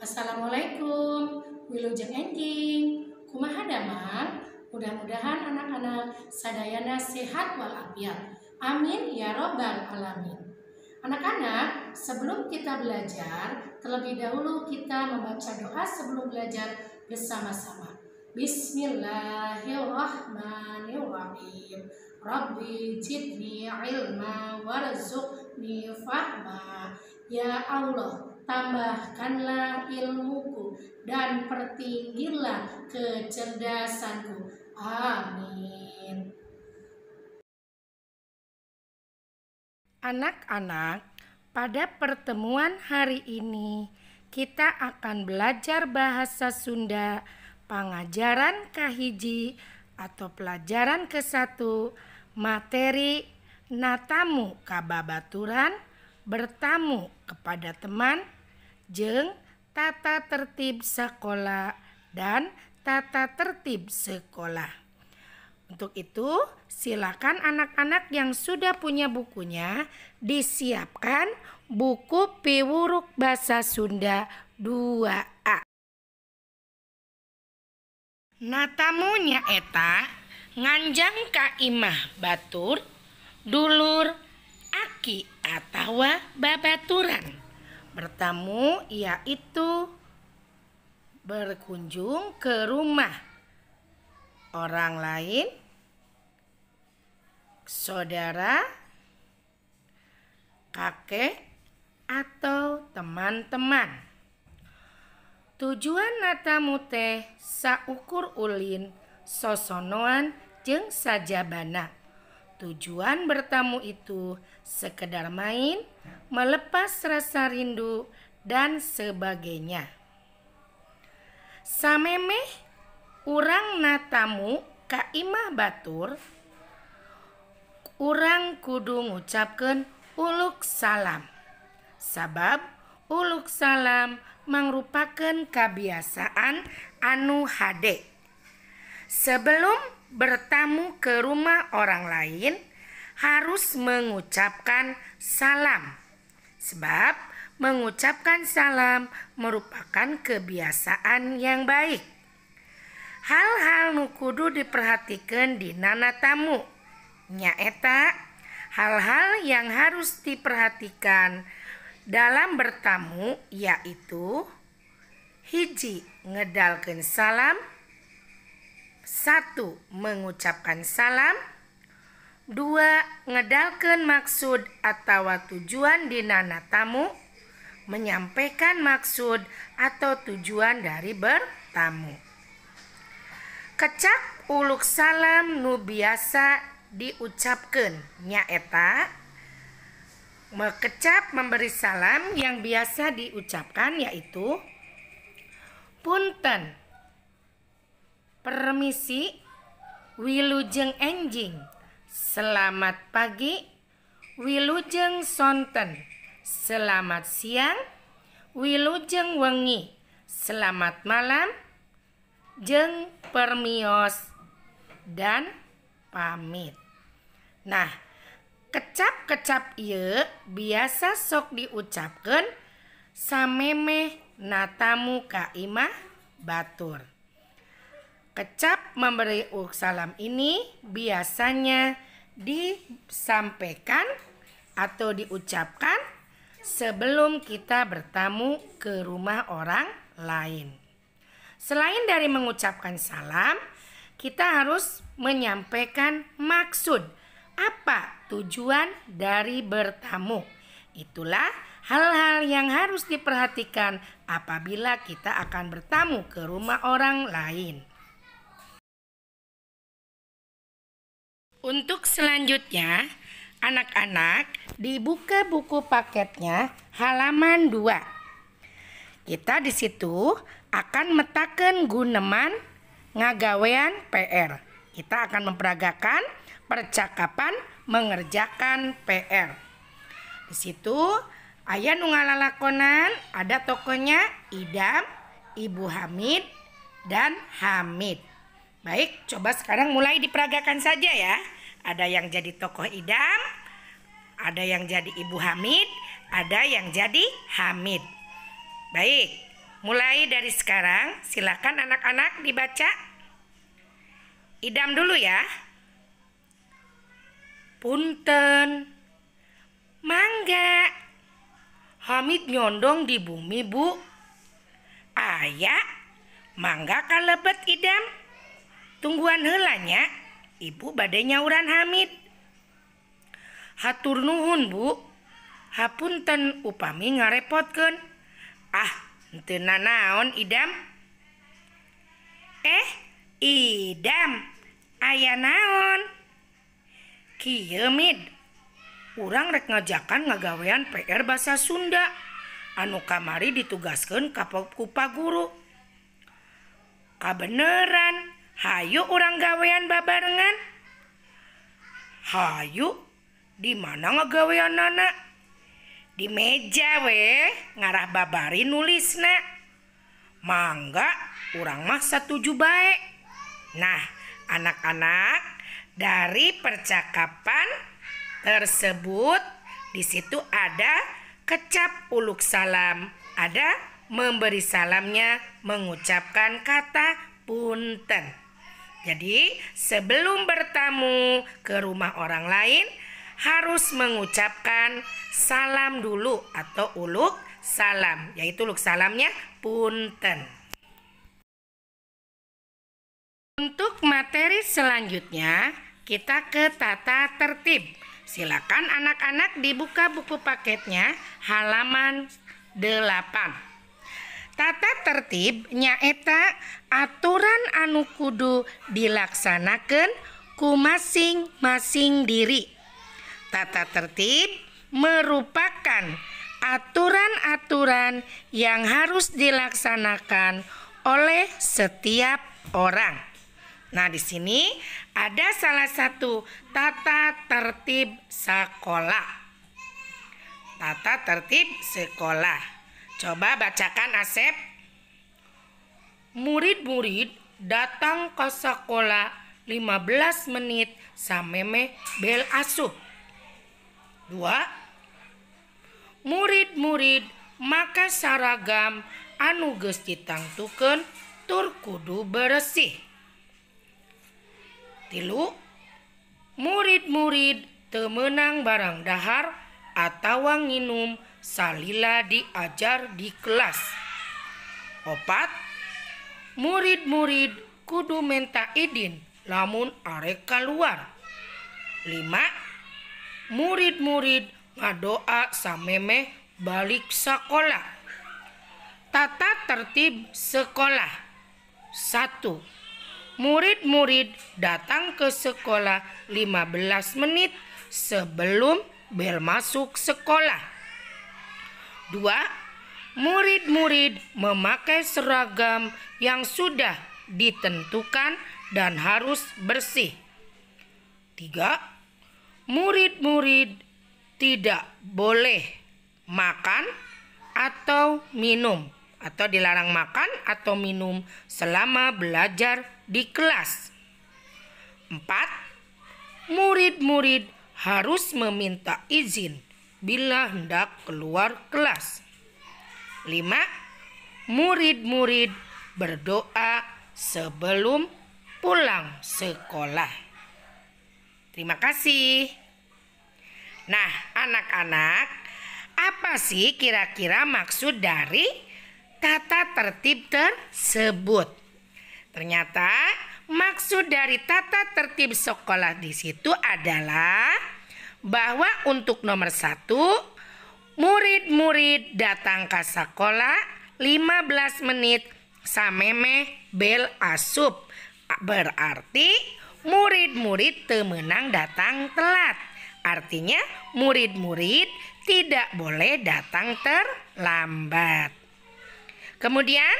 Assalamualaikum, wilujeng engking, kumaha damang, mudah-mudahan anak-anak sadayana sehat walafiat. Amin ya robbal alamin. Anak-anak, sebelum kita belajar, terlebih dahulu kita membaca doa sebelum belajar bersama-sama. Bismillahirrahmanirrahim. Rabbi jidni ilma warzuqni fahma. Ya Allah, tambahkanlah ilmuku dan pertinggilah kecerdasanku. Amin. Anak-anak, pada pertemuan hari ini kita akan belajar bahasa Sunda pengajaran kahiji atau pelajaran ke-1 materi natamu kababaturan bertamu kepada teman jeng tata tertib sekolah dan tata tertib sekolah. Untuk itu, silakan anak-anak yang sudah punya bukunya disiapkan buku Piwuruk Bahasa Sunda 2A. Nah tamunya eta nganjang ka imah batur, dulur, aki atawa babaturan. Bertamu yaitu berkunjung ke rumah orang lain, saudara, kakek, atau teman-teman. Tujuan natamu teh saukur ulin sosonoan jeng sajabana. Tujuan bertamu itu sekedar main, melepas rasa rindu, dan sebagainya. Samemeh urang natamu ka imah batur, urang kudu ngucapkan uluk salam. Sabab uluk salam merupakan kebiasaan anu hade. Sebelum bertamu ke rumah orang lain, harus mengucapkan salam Sebab mengucapkan salam merupakan kebiasaan yang baik. Hal-hal nukudu diperhatikan di nana tamu. Nyaeta, hal-hal yang harus diperhatikan dalam bertamu yaitu hiji ngedalkan salam, satu mengucapkan salam, 2. Ngedalkan maksud atau tujuan dinana tamu Menyampaikan maksud atau tujuan dari bertamu Kecap uluk salam nu biasa diucapkan nyaeta Mekecap memberi salam yang biasa diucapkan yaitu Punten Permisi Wilujeng enjing Selamat pagi Wilujeng sonten Selamat siang Wilujeng wengi Selamat malam Jeng permios Dan pamit Nah kecap-kecap iya biasa sok diucapkan samemeh natamu Kaimah imah batur. Kecap memberi salam ini biasanya disampaikan atau diucapkan sebelum kita bertamu ke rumah orang lain. Selain dari mengucapkan salam, kita harus menyampaikan maksud apa tujuan dari bertamu. Itulah hal-hal yang harus diperhatikan apabila kita akan bertamu ke rumah orang lain. Untuk selanjutnya, anak-anak dibuka buku paketnya halaman 2. Kita di situ akan metakan guneman ngagawean PR. Kita akan memperagakan percakapan mengerjakan PR. Di situ ayah nungalalakonan ada tokonya Idam, Ibu Hamid, dan Hamid. Baik, coba sekarang mulai diperagakan saja ya. Ada yang jadi tokoh idam, ada yang jadi ibu Hamid, ada yang jadi Hamid. Baik, mulai dari sekarang silakan anak-anak dibaca. Idam dulu ya. Punten. Mangga. Hamid nyondong di bumi, Bu. Ayah, Mangga kalebet idam guan helnya Ibu badainya uran Hamid hatur nuhun Bu Hapun ten upami ngarepotken ahnten naon idam eh Idam Ayah naonid kurang rek ngajakan ngagawaian PR bahasa Sunda anu kamari ditugaskan kapokkupa guru ka beneran? Hayu orang gawean babarengan. Hayu di mana ngegawean nana? Di meja we ngarah babari nulis nak. Mangga orang mah setuju baik. Nah anak-anak dari percakapan tersebut di situ ada kecap uluk salam, ada memberi salamnya mengucapkan kata punten. Jadi, sebelum bertamu ke rumah orang lain, harus mengucapkan salam dulu atau uluk salam, yaitu uluk salamnya punten. Untuk materi selanjutnya, kita ke tata tertib. Silakan anak-anak dibuka buku paketnya halaman 8. Tata tertib nyaeta aturan anu kudu dilaksanakan ku masing-masing diri. Tata tertib merupakan aturan-aturan yang harus dilaksanakan oleh setiap orang. Nah, di sini ada salah satu tata tertib sekolah. Tata tertib sekolah. Coba bacakan Asep. Murid-murid datang ke sekolah 15 menit sameme bel asuh. Dua. Murid-murid maka saragam anu geus ditangtukeun tur kudu bersih. Tilu murid-murid temenang barang dahar atau nginum Salila diajar di kelas. Opat, murid-murid kudu menta idin lamun arek luar. Lima, murid-murid ngadoa sameme balik sekolah. Tata tertib sekolah. Satu, murid-murid datang ke sekolah 15 menit sebelum bel masuk sekolah. 2. Murid-murid memakai seragam yang sudah ditentukan dan harus bersih. 3. Murid-murid tidak boleh makan atau minum atau dilarang makan atau minum selama belajar di kelas. 4. Murid-murid harus meminta izin bila hendak keluar kelas. 5. Murid-murid berdoa sebelum pulang sekolah. Terima kasih. Nah, anak-anak, apa sih kira-kira maksud dari tata tertib tersebut? Ternyata maksud dari tata tertib sekolah di situ adalah bahwa untuk nomor satu murid-murid datang ke sekolah 15 menit sameme bel asup berarti murid-murid temenang datang telat artinya murid-murid tidak boleh datang terlambat kemudian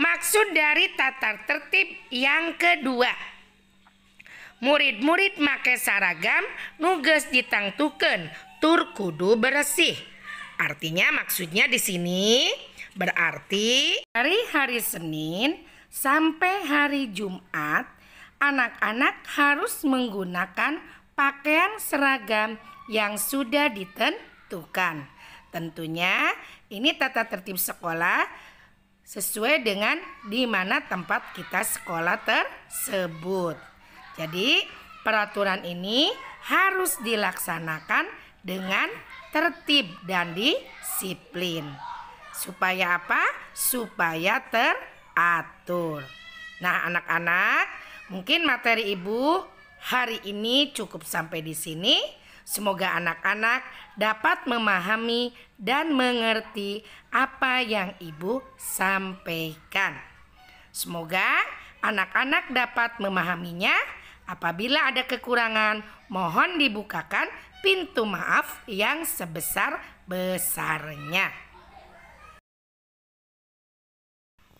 maksud dari tatar tertib yang kedua murid-murid make saragam nuges ditangtuken tur kudu bersih. Artinya maksudnya di sini berarti dari hari Senin sampai hari Jumat anak-anak harus menggunakan pakaian seragam yang sudah ditentukan. Tentunya ini tata tertib sekolah sesuai dengan di mana tempat kita sekolah tersebut. Jadi, peraturan ini harus dilaksanakan dengan tertib dan disiplin. Supaya apa? Supaya teratur. Nah, anak-anak, mungkin materi Ibu hari ini cukup sampai di sini. Semoga anak-anak dapat memahami dan mengerti apa yang Ibu sampaikan. Semoga anak-anak dapat memahaminya Apabila ada kekurangan, mohon dibukakan pintu maaf yang sebesar-besarnya.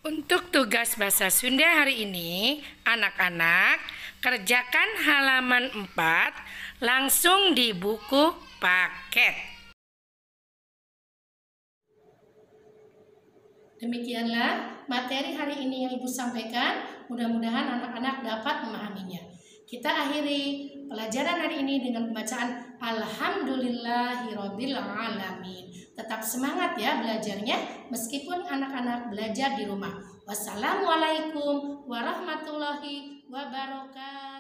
Untuk tugas bahasa Sunda hari ini, anak-anak kerjakan halaman 4 langsung di buku paket. Demikianlah materi hari ini yang Ibu sampaikan. Mudah-mudahan anak-anak dapat memahaminya. Kita akhiri pelajaran hari ini dengan pembacaan Alhamdulillahirrohmanirrohim. Tetap semangat ya belajarnya meskipun anak-anak belajar di rumah. Wassalamualaikum warahmatullahi wabarakatuh.